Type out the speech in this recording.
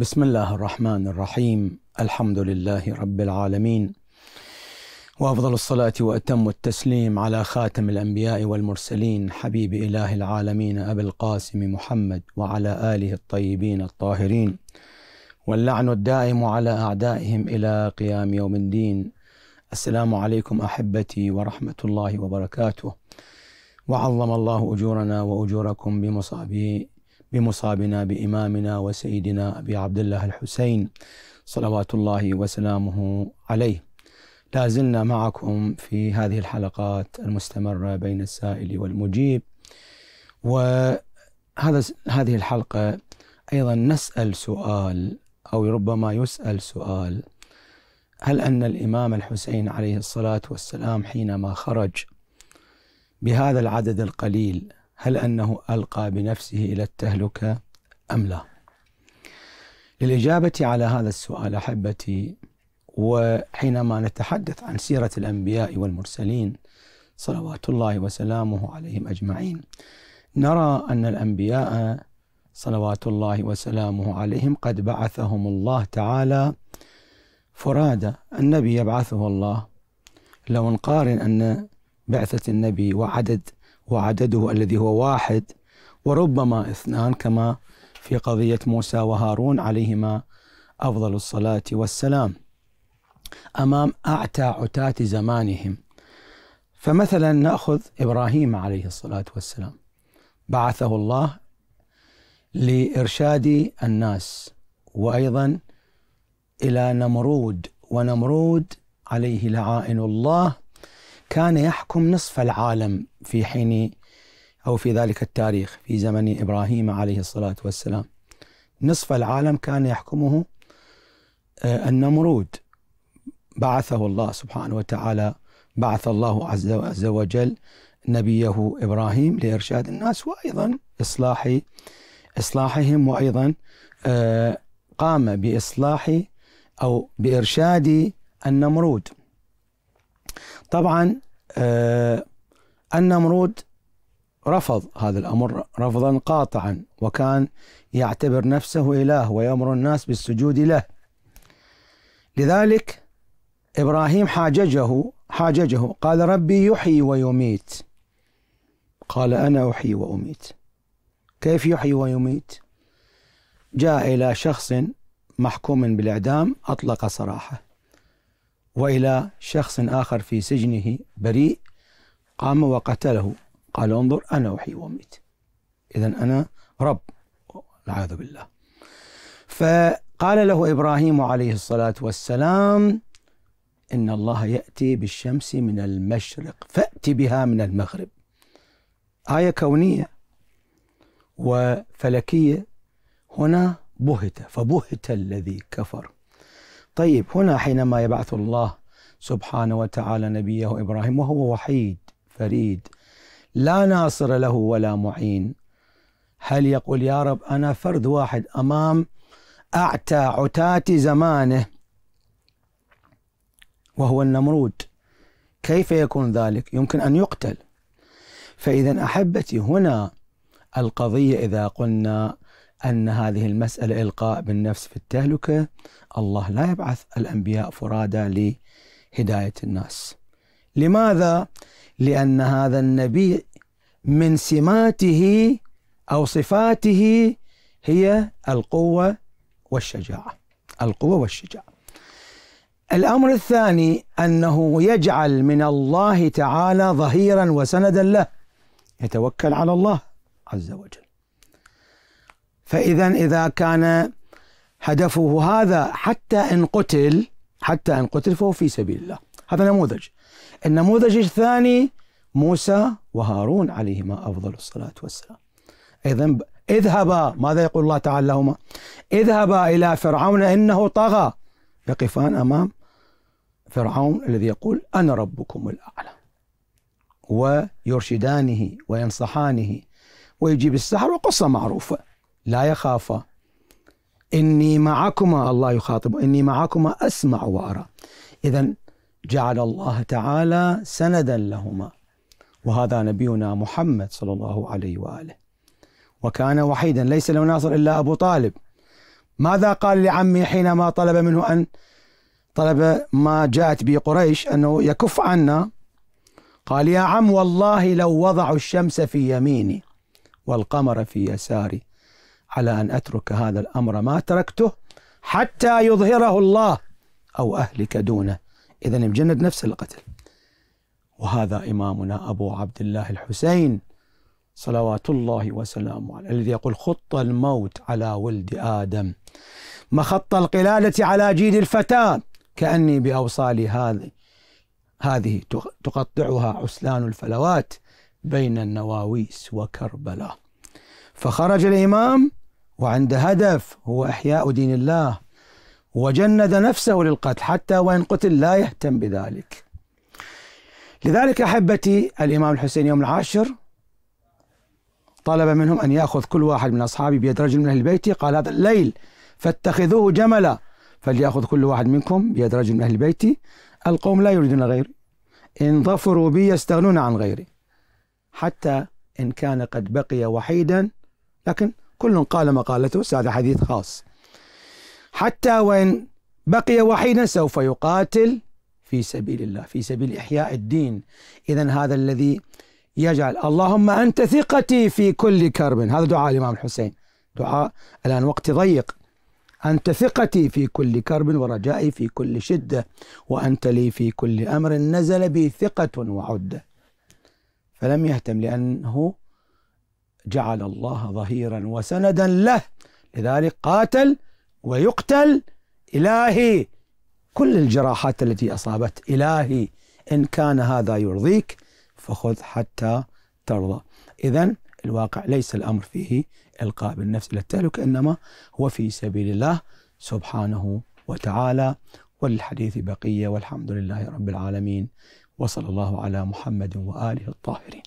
بسم الله الرحمن الرحيم الحمد لله رب العالمين وافضل الصلاه واتم التسليم على خاتم الانبياء والمرسلين حبيب اله العالمين ابي القاسم محمد وعلى اله الطيبين الطاهرين واللعن الدائم على اعدائهم الى قيام يوم الدين السلام عليكم احبتي ورحمه الله وبركاته وعظم الله اجورنا واجوركم بمصابي بمصابنا بإمامنا وسيدنا أبي عبد الله الحسين صلوات الله وسلامه عليه لا زلنا معكم في هذه الحلقات المستمرة بين السائل والمجيب وهذا هذه الحلقة أيضا نسأل سؤال أو ربما يسأل سؤال هل أن الإمام الحسين عليه الصلاة والسلام حينما خرج بهذا العدد القليل هل أنه ألقى بنفسه إلى التهلكة أم لا للإجابة على هذا السؤال أحبتي وحينما نتحدث عن سيرة الأنبياء والمرسلين صلوات الله وسلامه عليهم أجمعين نرى أن الأنبياء صلوات الله وسلامه عليهم قد بعثهم الله تعالى فرادى النبي يبعثه الله لو نقارن أن بعثة النبي وعدد وعدده الذي هو واحد وربما اثنان كما في قضية موسى وهارون عليهما أفضل الصلاة والسلام أمام أعتى عتاة زمانهم فمثلا نأخذ إبراهيم عليه الصلاة والسلام بعثه الله لإرشاد الناس وأيضا إلى نمرود ونمرود عليه لعائن الله كان يحكم نصف العالم في حين أو في ذلك التاريخ في زمن إبراهيم عليه الصلاة والسلام نصف العالم كان يحكمه آه، النمرود بعثه الله سبحانه وتعالى بعث الله عز وجل نبيه إبراهيم لإرشاد الناس وأيضا إصلاح إصلاحهم وأيضا آه، قام بإصلاح أو بإرشاد النمرود طبعا النمرود آه، رفض هذا الأمر رفضا قاطعا وكان يعتبر نفسه إله ويأمر الناس بالسجود له لذلك إبراهيم حاججه حاججه قال ربي يحيي ويميت قال أنا أحيي وأميت كيف يحيي ويميت جاء إلى شخص محكوم بالإعدام أطلق سراحه وإلى شخص آخر في سجنه بريء قام وقتله قال انظر أنا أحيي وأميت إذا أنا رب والعياذ بالله فقال له إبراهيم عليه الصلاة والسلام إن الله يأتي بالشمس من المشرق فأت بها من المغرب آية كونية وفلكية هنا بهت فبهت الذي كفر طيب هنا حينما يبعث الله سبحانه وتعالى نبيه ابراهيم وهو وحيد فريد لا ناصر له ولا معين هل يقول يا رب انا فرد واحد امام اعتى عتاة زمانه وهو النمرود كيف يكون ذلك؟ يمكن ان يقتل فاذا احبتي هنا القضيه اذا قلنا أن هذه المسألة إلقاء بالنفس في التهلكة الله لا يبعث الأنبياء فرادى لهداية الناس لماذا؟ لأن هذا النبي من سماته أو صفاته هي القوة والشجاعة القوة والشجاعة الأمر الثاني أنه يجعل من الله تعالى ظهيرا وسندا له يتوكل على الله عز وجل فإذا إذا كان هدفه هذا حتى إن قتل حتى إن قتل فهو في سبيل الله هذا نموذج النموذج الثاني موسى وهارون عليهما أفضل الصلاة والسلام إذا اذهبا ماذا يقول الله تعالى لهما اذهبا إلى فرعون إنه طغى يقفان أمام فرعون الذي يقول أنا ربكم الأعلى ويرشدانه وينصحانه ويجيب السحر وقصة معروفة لا يخافا إني معكما الله يخاطب إني معكما أسمع وأرى إذا جعل الله تعالى سندا لهما وهذا نبينا محمد صلى الله عليه وآله وكان وحيدا ليس له ناصر إلا أبو طالب ماذا قال لعمي حينما طلب منه أن طلب ما جاءت به قريش أنه يكف عنا قال يا عم والله لو وضعوا الشمس في يميني والقمر في يساري على ان اترك هذا الامر ما تركته حتى يظهره الله او اهلك دونه اذا مجند نفس القتل وهذا امامنا ابو عبد الله الحسين صلوات الله وسلامه عليه الذي يقول خط الموت على ولد ادم مخط القلاده على جيد الفتاه كاني باوصالي هذه هذه تقطعها عسلان الفلوات بين النواويس وكربلاء فخرج الامام وعنده هدف هو إحياء دين الله وجند نفسه للقتل حتى وإن قتل لا يهتم بذلك لذلك أحبتي الإمام الحسين يوم العاشر طلب منهم أن يأخذ كل واحد من أصحابي بيد رجل من أهل بيتي قال هذا الليل فاتخذوه جملا فليأخذ كل واحد منكم بيد رجل من أهل بيتي القوم لا يريدون غيري إن ظفروا بي يستغنون عن غيري حتى إن كان قد بقي وحيدا لكن كل قال مقالته هذا حديث خاص حتى وإن بقي وحيدا سوف يقاتل في سبيل الله في سبيل إحياء الدين إذا هذا الذي يجعل اللهم أنت ثقتي في كل كرب هذا دعاء الإمام الحسين دعاء الآن وقت ضيق أنت ثقتي في كل كرب ورجائي في كل شدة وأنت لي في كل أمر نزل بي ثقة وعدة فلم يهتم لأنه جعل الله ظهيرا وسندا له لذلك قاتل ويقتل إلهي كل الجراحات التي أصابت إلهي إن كان هذا يرضيك فخذ حتى ترضى إذا الواقع ليس الأمر فيه إلقاء بالنفس إلى التهلكة إنما هو في سبيل الله سبحانه وتعالى وللحديث بقية والحمد لله رب العالمين وصلى الله على محمد وآله الطاهرين